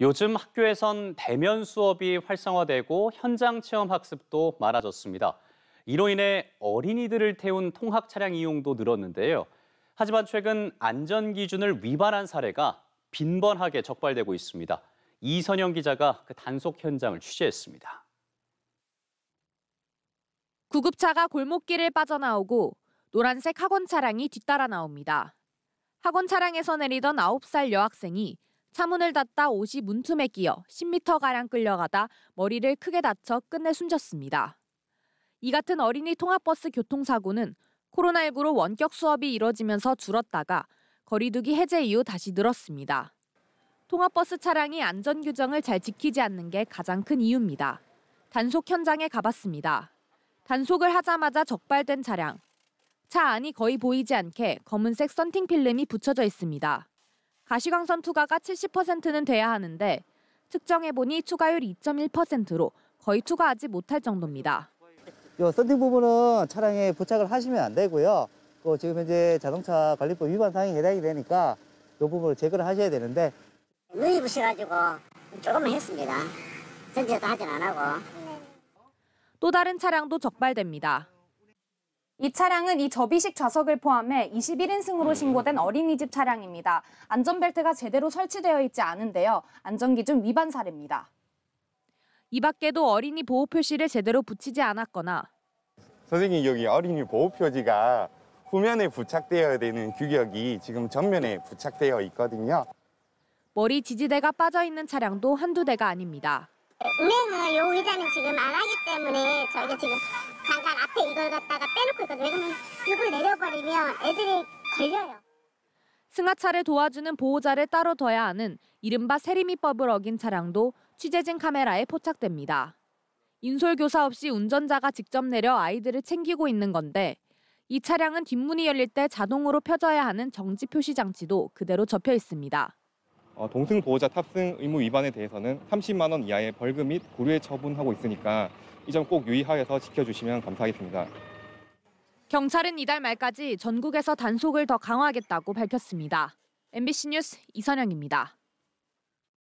요즘 학교에선 대면 수업이 활성화되고 현장 체험 학습도 많아졌습니다. 이로 인해 어린이들을 태운 통학 차량 이용도 늘었는데요. 하지만 최근 안전 기준을 위반한 사례가 빈번하게 적발되고 있습니다. 이선영 기자가 그 단속 현장을 취재했습니다. 구급차가 골목길을 빠져나오고 노란색 학원 차량이 뒤따라 나옵니다. 학원 차량에서 내리던 9살 여학생이 차문을 닫다 옷이 문틈에 끼어 10m가량 끌려가다 머리를 크게 다쳐 끝내 숨졌습니다. 이 같은 어린이 통합버스 교통사고는 코로나19로 원격 수업이 이뤄지면서 줄었다가 거리두기 해제 이후 다시 늘었습니다. 통합버스 차량이 안전규정을 잘 지키지 않는 게 가장 큰 이유입니다. 단속 현장에 가봤습니다. 단속을 하자마자 적발된 차량. 차 안이 거의 보이지 않게 검은색 썬팅 필름이 붙여져 있습니다. 가시광선 투과가 70%는 돼야 하는데 측정해보니 추가율 2.1%로 거의 추가하지 못할 정도입니다. 요 썬팅 부분은 차량에 부착을 하시면 안 되고요. 또 그 지금 현재 자동차 관리법 위반 사항에 해당이 되니까 요 부분을 제거를 하셔야 되는데 누이부셔가지고 조금만 했습니다. 전체도 하진 않고 또 다른 차량도 적발됩니다. 이 차량은 이 접이식 좌석을 포함해 21인승으로 신고된 어린이집 차량입니다. 안전벨트가 제대로 설치되어 있지 않은데요. 안전기준 위반 사례입니다. 이 밖에도 어린이 보호 표시를 제대로 붙이지 않았거나 선생님 여기 어린이 보호 표지가 후면에 부착되어야 되는 규격이 지금 전면에 부착되어 있거든요. 머리 지지대가 빠져 있는 차량도 한두 대가 아닙니다. 은행은 네, 뭐, 요 의자는 지금 안 하기 때문에 저희가 지금 잠깐 앞에 이걸 갖다가 빼놓고 있거든요. 왜냐면 이걸 내려버리면 애들이 걸려요. 승하차를 도와주는 보호자를 따로 둬야 하는 이른바 세리미법을 어긴 차량도 취재진 카메라에 포착됩니다. 인솔교사 없이 운전자가 직접 내려 아이들을 챙기고 있는 건데 이 차량은 뒷문이 열릴 때 자동으로 펴져야 하는 정지 표시 장치도 그대로 접혀 있습니다. 어, 동승 보호자 탑승 의무 위반에 대해서는 30만 원 이하의 벌금 및 구류에 처분하고 있으니까 이 점 꼭 유의하여서 지켜주시면 감사하겠습니다. 경찰은 이달 말까지 전국에서 단속을 더 강화하겠다고 밝혔습니다. MBC 뉴스 이선영입니다.